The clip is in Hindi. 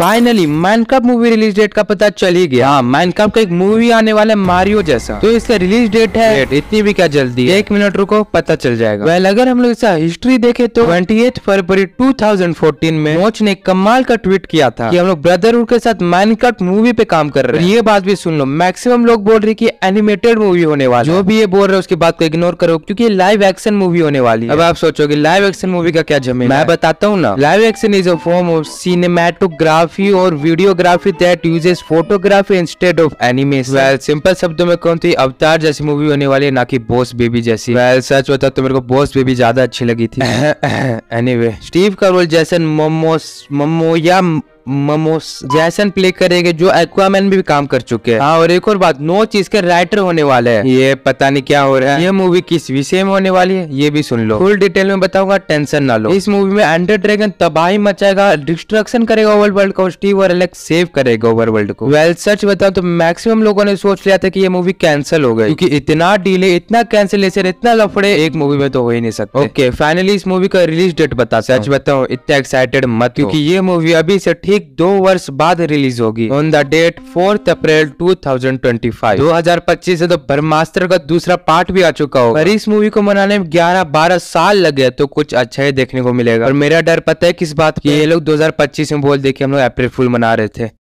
finally Minecraft movie release date का पता चल ही गया हाँ माइनक्राफ्ट का एक मूवी आने वाला है मारियो जैसा तो इसका रिलीज डेट है डेट इतनी भी क्या जल्दी एक मिनट रुको पता चल जाएगा वेल अगर हम लोग इसका हिस्ट्री देखे तो 28 फरवरी 2014 में मोच ने कमाल का ट्वीट किया था कि हम लोग ब्रदरहुड के साथ माइनक्राफ्ट मूवी पे काम कर रहे हैं ये बात भी सुन लो मैक्सिमम लोग बोल रहे की एनिमेटेड मूवी होने वाली जो भी ये बोल रहे उसकी बात को इग्नोर करो क्यूँकी लाइव एक्शन मूवी होने वाली अब आप सोचोगे लाइव एक्शन मूवी का क्या जमीन मैं बताता हूँ ना live action is a form of cinematograph photography और videography that uses photography instead of animation well simple शब्दों में कौन थी तो अवतार जैसी मूवी होने वाली है ना कि बॉस बेबी जैसी वेल well, सच होता तो मेरे को बॉस बेबी ज्यादा अच्छी लगी थी एनीवे anyway, स्टीव का रोल जैसन मोमो मोमो या मोमोस जैसन प्ले करेंगे जो एक्वामैन भी काम कर चुके हैं हाँ और एक और बात नो चीज के राइटर होने वाले हैं ये पता नहीं क्या हो रहा है ये मूवी किस विषय में होने वाली है ये भी सुन लो फुल डिटेल में बताऊंगा टेंशन ना लो इस मूवी में एंडर ड्रैगन तबाही मचाएगा डिस्ट्रक्शन करेगा ओवर वर्ल्ड को स्टीव और एलेक्स सेव करेगा ओवर वर्ल्ड को वेल सच बताओ तो मैक्सिमम लोगों ने सोच लिया था की ये मूवी कैंसिल हो गई क्यूँकी इतना डिले इतना कैंसिलेशन इतना लफड़े एक मूवी में तो हो ही नहीं सकता ओके फाइनली इस मूवी का रिलीज डेट बता सच बताओ इतना एक्साइटेड मत क्यूँकी ये मूवी अभी से ठीक पिक दो वर्ष बाद रिलीज होगी on the date fourth April 2025 2025 से तो ब्रह्मास्त्र का दूसरा पार्ट भी आ चुका होगा पर इस मूवी को मनाने में ग्यारह बारह साल लगे तो कुछ अच्छा ही देखने को मिलेगा और मेरा डर पता है किस बात की ये लोग 2025 में बोल दे कि हम लोग अप्रैल फुल मना रहे थे